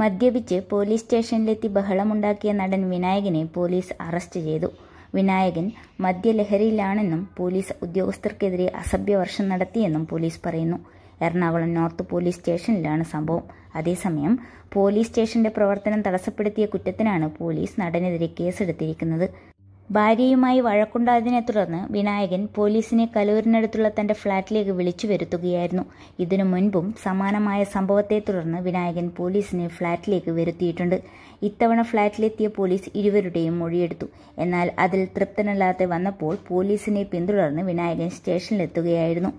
മദ്യപിച്ച് പോലീസ് സ്റ്റേഷനിലെത്തി ബഹളമുണ്ടാക്കിയ നടൻ വിനായകനെ പോലീസ് അറസ്റ്റ് ചെയ്തു വിനായകൻ മദ്യലഹരിയിലാണെന്നും പോലീസ് ഉദ്യോഗസ്ഥർക്കെതിരെ അസഭ്യവർഷം നടത്തിയെന്നും പോലീസ് പറയുന്നു എറണാകുളം നോർത്ത് പോലീസ് സ്റ്റേഷനിലാണ് സംഭവം അതേസമയം പോലീസ് സ്റ്റേഷന്റെ പ്രവർത്തനം തടസ്സപ്പെടുത്തിയ കുറ്റത്തിനാണ് പോലീസ് നടനെതിരെ കേസെടുത്തിരിക്കുന്നത് ഭാര്യയുമായി വഴക്കുണ്ടായതിനെ തുടർന്ന് വിനായകൻ പോലീസിനെ കലൂരിനടുത്തുള്ള തന്റെ ഫ്ളാറ്റിലേക്ക് വിളിച്ചു വരുത്തുകയായിരുന്നു ഇതിനു മുൻപും സമാനമായ സംഭവത്തെ തുടർന്ന് വിനായകൻ പോലീസിനെ ഫ്ളാറ്റിലേക്ക് വരുത്തിയിട്ടുണ്ട് ഇത്തവണ ഫ്ളാറ്റിലെത്തിയ പോലീസ് ഇരുവരുടെയും മൊഴിയെടുത്തു എന്നാൽ അതിൽ തൃപ്തനല്ലാതെ വന്നപ്പോൾ പോലീസിനെ പിന്തുടർന്ന് വിനായകൻ സ്റ്റേഷനിലെത്തുകയായിരുന്നു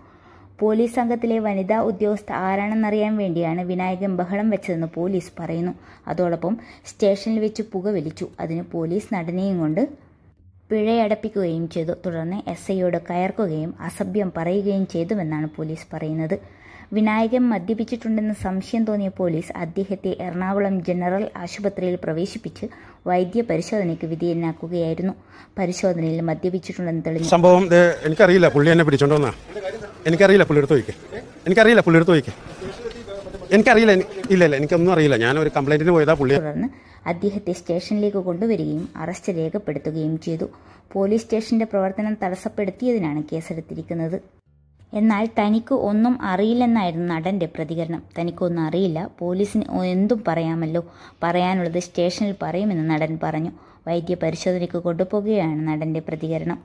പോലീസ് സംഘത്തിലെ വനിതാ ഉദ്യോഗസ്ഥ ആരാണെന്നറിയാൻ വേണ്ടിയാണ് വിനായകൻ ബഹളം വെച്ചതെന്ന് പോലീസ് പറയുന്നു അതോടൊപ്പം സ്റ്റേഷനിൽ വെച്ച് വലിച്ചു അതിന് പോലീസ് നടനെയും കൊണ്ട് പിഴയടപ്പിക്കുകയും ചെയ്തു തുടർന്ന് എസ് ഐയോട് കയർക്കുകയും അസഭ്യം പറയുകയും ചെയ്തുവെന്നാണ് പോലീസ് പറയുന്നത് വിനായകൻ മദ്യപിച്ചിട്ടുണ്ടെന്ന് സംശയം തോന്നിയ പോലീസ് അദ്ദേഹത്തെ എറണാകുളം ജനറൽ ആശുപത്രിയിൽ പ്രവേശിപ്പിച്ച് വൈദ്യ പരിശോധനയ്ക്ക് വിധേയനാക്കുകയായിരുന്നു പരിശോധനയിൽ മദ്യപിച്ചിട്ടുണ്ടെന്ന് തെളിഞ്ഞു സംഭവം എനിക്കറിയില്ല പുള്ളി എന്നെ പിടിച്ചോണ്ടോന്നാ എനിക്കറിയില്ല പുള്ളിയെടുത്ത് ചോദിക്കേ എനിക്കറിയില്ല പുള്ളിയെടുത്ത് ചോദിക്കേ എനിക്കറിയില്ല ഇല്ല ഇല്ല എനിക്കൊന്നും അറിയില്ല ഞാൻ ഒരു കംപ്ലൈന്റിന് പോയതാ പുള്ളി തുടർന്ന് അദ്ദേഹത്തെ സ്റ്റേഷനിലേക്ക് കൊണ്ടുവരികയും അറസ്റ്റ് രേഖപ്പെടുത്തുകയും ചെയ്തു പോലീസ് സ്റ്റേഷന്റെ പ്രവർത്തനം തടസ്സപ്പെടുത്തിയതിനാണ് കേസെടുത്തിരിക്കുന്നത് എന്നാൽ തനിക്ക് ഒന്നും അറിയില്ലെന്നായിരുന്നു നടന്റെ പ്രതികരണം തനിക്കൊന്നും അറിയില്ല പോലീസിന് എന്തും പറയാമല്ലോ പറയാനുള്ളത് സ്റ്റേഷനിൽ പറയുമെന്ന് നടൻ പറഞ്ഞു വൈദ്യ പരിശോധനയ്ക്ക് കൊണ്ടുപോകുകയാണ് നടന്റെ പ്രതികരണം